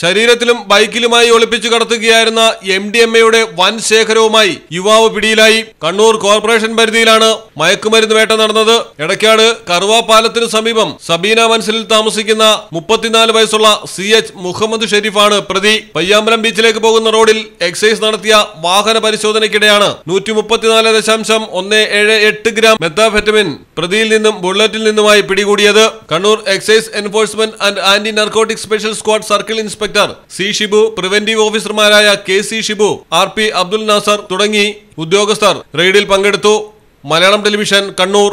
ശരീരത്തിലും ബൈക്കിലുമായി ഒളിപ്പിച്ചു കടത്തുകയായിരുന്ന M D M എയുടെ വൻ ശേഖരവുമായി യുവാവ് പിടിയിലായി കണ്ണൂർ കോർപ്പറേഷൻ പരിധിയിലാണ് മയക്കുമരുന്ന് വേട്ട നടന്നത് ഇടയ്ക്കാട് കറുവാപാലത്തിനു സമീപം സബീന മനസ്സിൽ താമസിക്കുന്ന മുപ്പത്തിനാല് വയസ്സുള്ള സി എച്ച് മുഹമ്മദ് ഷെരീഫാണ് പ്രതി പയ്യാമ്പലം ബീച്ചിലേക്ക് പോകുന്ന റോഡിൽ എക്സൈസ് നടത്തിയ വാഹന പരിശോധനയ്ക്കിടെയാണ് നൂറ്റി മുപ്പത്തിനാല് ദശാംശം ഒന്ന് ഏഴ് എട്ട് ഗ്രാം മെത്താഫെറ്റമിൻ പ്രതിയിൽ നിന്നും ബുള്ളറ്റിൽ നിന്നുമായി പിടികൂടിയത് Kannur excise enforcement and anti narcotic special squad circle inspector inspector C Shibu preventive ഓഫീസർമാരായ K C Shibu R P Abdul Nasar തുടങ്ങി ഉദ്യോഗസ്ഥർ റെയ്ഡിൽ പങ്കെടുത്തു മലയാളം ടെലിവിഷൻ കണ്ണൂർ